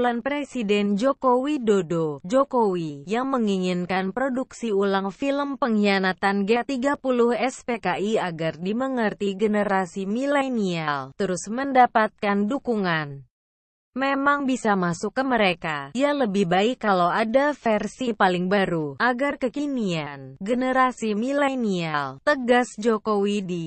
usulan Presiden Joko Widodo, Jokowi, yang menginginkan produksi ulang film pengkhianatan G30 SPKI agar dimengerti generasi milenial, terus mendapatkan dukungan memang bisa masuk ke mereka. Ya lebih baik kalau ada versi paling baru, agar kekinian, generasi milenial, tegas Jokowi di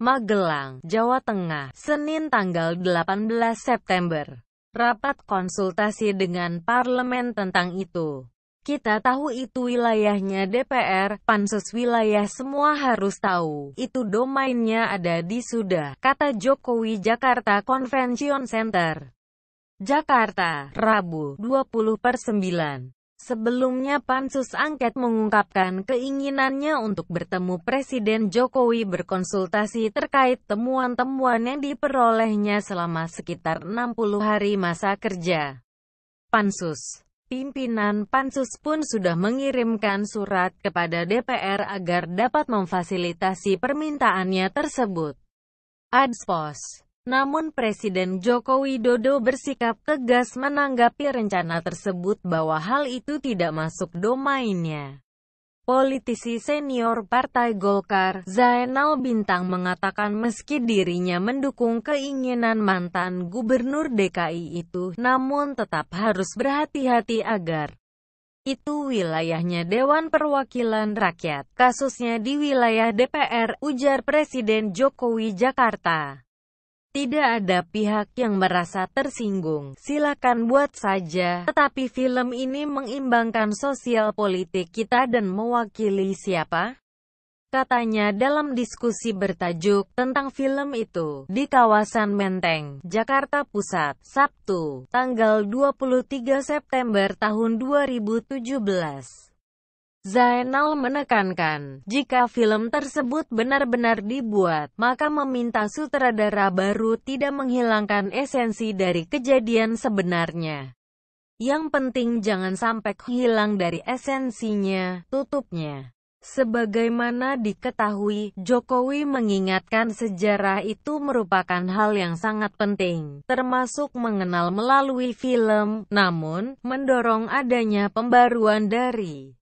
Magelang, Jawa Tengah, Senin tanggal 18 September rapat konsultasi dengan parlemen tentang itu. Kita tahu itu wilayahnya DPR, pansus wilayah semua harus tahu. Itu domainnya ada di Sudah, kata Jokowi Jakarta Convention Center. Jakarta, Rabu, 20 per 9. Sebelumnya pansus angket mengungkapkan keinginannya untuk bertemu Presiden Jokowi berkonsultasi terkait temuan-temuan yang diperolehnya selama sekitar 60 hari masa kerja. Pansus Pimpinan Pansus pun sudah mengirimkan surat kepada DPR agar dapat memfasilitasi permintaannya tersebut. Adspos namun Presiden Joko Widodo bersikap tegas menanggapi rencana tersebut bahwa hal itu tidak masuk domainnya. Politisi senior Partai Golkar, Zainal Bintang mengatakan meski dirinya mendukung keinginan mantan Gubernur DKI itu, namun tetap harus berhati-hati agar itu wilayahnya Dewan Perwakilan Rakyat. Kasusnya di wilayah DPR, ujar Presiden Jokowi Jakarta. Tidak ada pihak yang merasa tersinggung, silakan buat saja. Tetapi film ini mengimbangkan sosial politik kita dan mewakili siapa? Katanya dalam diskusi bertajuk tentang film itu di kawasan Menteng, Jakarta Pusat, Sabtu, tanggal 23 September tahun 2017. Zainal menekankan, jika film tersebut benar-benar dibuat, maka meminta sutradara baru tidak menghilangkan esensi dari kejadian sebenarnya. Yang penting jangan sampai hilang dari esensinya, tutupnya. Sebagaimana diketahui, Jokowi mengingatkan sejarah itu merupakan hal yang sangat penting, termasuk mengenal melalui film, namun, mendorong adanya pembaruan dari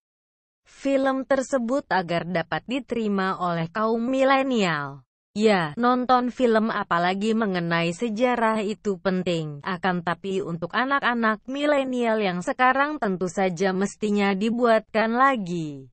film tersebut agar dapat diterima oleh kaum milenial. Ya, nonton film apalagi mengenai sejarah itu penting, akan tapi untuk anak-anak milenial yang sekarang tentu saja mestinya dibuatkan lagi.